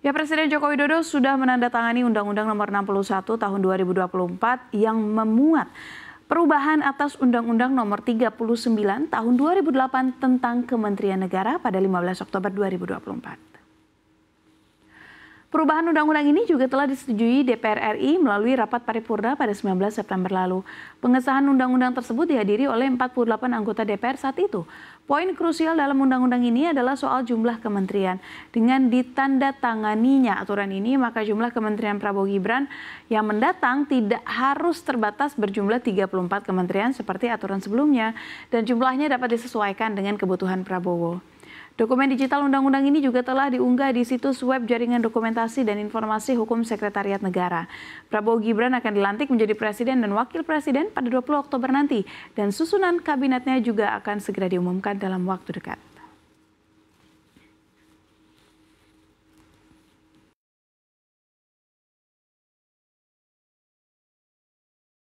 Ya Presiden Joko Widodo sudah menandatangani Undang-Undang Nomor 61 Tahun 2024 yang memuat perubahan atas Undang-Undang Nomor 39 Tahun 2008 tentang Kementerian Negara pada 15 Oktober 2024. Perubahan undang-undang ini juga telah disetujui DPR RI melalui rapat paripurna pada 19 September lalu. Pengesahan undang-undang tersebut dihadiri oleh 48 anggota DPR saat itu. Poin krusial dalam undang-undang ini adalah soal jumlah kementerian. Dengan ditandatanganinya aturan ini, maka jumlah kementerian Prabowo Gibran yang mendatang tidak harus terbatas berjumlah 34 kementerian seperti aturan sebelumnya dan jumlahnya dapat disesuaikan dengan kebutuhan Prabowo. Dokumen digital undang-undang ini juga telah diunggah di situs web Jaringan Dokumentasi dan Informasi Hukum Sekretariat Negara. Prabowo Gibran akan dilantik menjadi presiden dan wakil presiden pada 20 Oktober nanti dan susunan kabinetnya juga akan segera diumumkan dalam waktu dekat.